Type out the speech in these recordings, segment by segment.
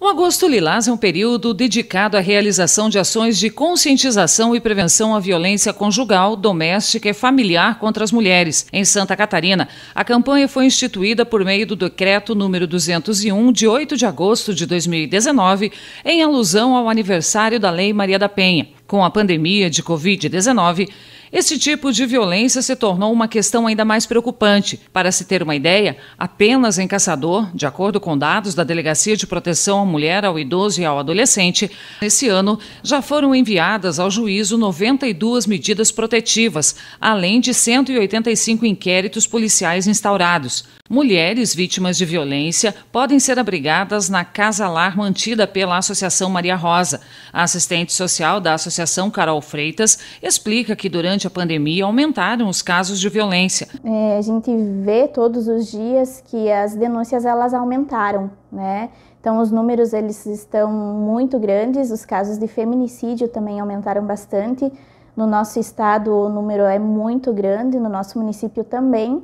O Agosto Lilás é um período dedicado à realização de ações de conscientização e prevenção à violência conjugal, doméstica e familiar contra as mulheres. Em Santa Catarina, a campanha foi instituída por meio do decreto número 201 de 8 de agosto de 2019, em alusão ao aniversário da Lei Maria da Penha. Com a pandemia de COVID-19, esse tipo de violência se tornou uma questão ainda mais preocupante. Para se ter uma ideia, apenas em Caçador, de acordo com dados da Delegacia de Proteção à Mulher, ao Idoso e ao Adolescente, nesse ano já foram enviadas ao juízo 92 medidas protetivas, além de 185 inquéritos policiais instaurados. Mulheres vítimas de violência podem ser abrigadas na Casa Lar mantida pela Associação Maria Rosa. A assistente social da Associação Carol Freitas explica que durante durante a pandemia aumentaram os casos de violência. É, a gente vê todos os dias que as denúncias elas aumentaram, né? Então os números eles estão muito grandes, os casos de feminicídio também aumentaram bastante. No nosso estado o número é muito grande, no nosso município também.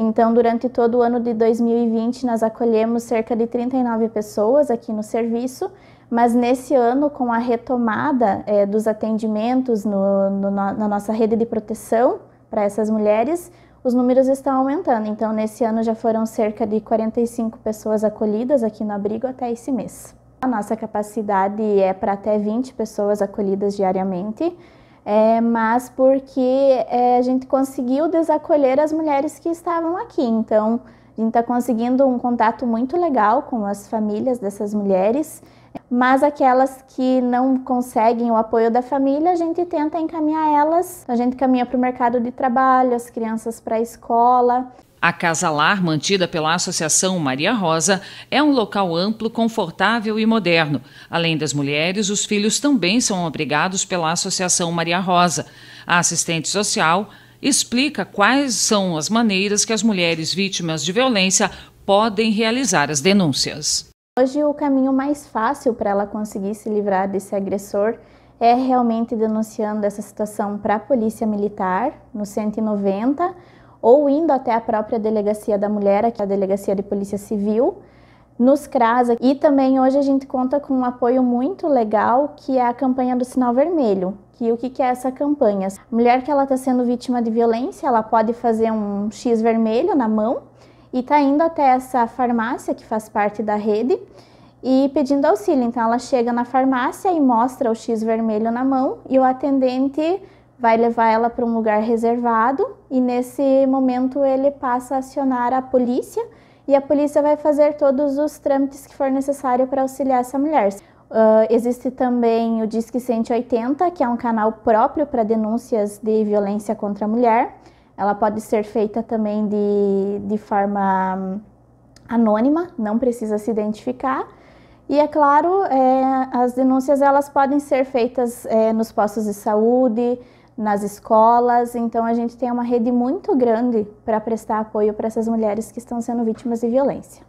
Então, durante todo o ano de 2020, nós acolhemos cerca de 39 pessoas aqui no serviço mas nesse ano, com a retomada é, dos atendimentos no, no, na nossa rede de proteção para essas mulheres, os números estão aumentando. Então, nesse ano já foram cerca de 45 pessoas acolhidas aqui no abrigo até esse mês. A nossa capacidade é para até 20 pessoas acolhidas diariamente, é, mas porque é, a gente conseguiu desacolher as mulheres que estavam aqui. Então, a gente está conseguindo um contato muito legal com as famílias dessas mulheres mas aquelas que não conseguem o apoio da família, a gente tenta encaminhar elas. A gente caminha para o mercado de trabalho, as crianças para a escola. A Casa Lar, mantida pela Associação Maria Rosa, é um local amplo, confortável e moderno. Além das mulheres, os filhos também são abrigados pela Associação Maria Rosa. A assistente social explica quais são as maneiras que as mulheres vítimas de violência podem realizar as denúncias Hoje, o caminho mais fácil para ela conseguir se livrar desse agressor é realmente denunciando essa situação para a Polícia Militar, no 190, ou indo até a própria Delegacia da Mulher, que é a Delegacia de Polícia Civil, nos CRAS. E também hoje a gente conta com um apoio muito legal, que é a campanha do Sinal Vermelho. Que o que, que é essa campanha? A mulher que ela está sendo vítima de violência, ela pode fazer um X vermelho na mão e está indo até essa farmácia que faz parte da rede e pedindo auxílio. Então ela chega na farmácia e mostra o X vermelho na mão e o atendente vai levar ela para um lugar reservado e nesse momento ele passa a acionar a polícia e a polícia vai fazer todos os trâmites que for necessário para auxiliar essa mulher. Uh, existe também o Disque 180, que é um canal próprio para denúncias de violência contra a mulher. Ela pode ser feita também de, de forma hum, anônima, não precisa se identificar. E é claro, é, as denúncias elas podem ser feitas é, nos postos de saúde, nas escolas, então a gente tem uma rede muito grande para prestar apoio para essas mulheres que estão sendo vítimas de violência.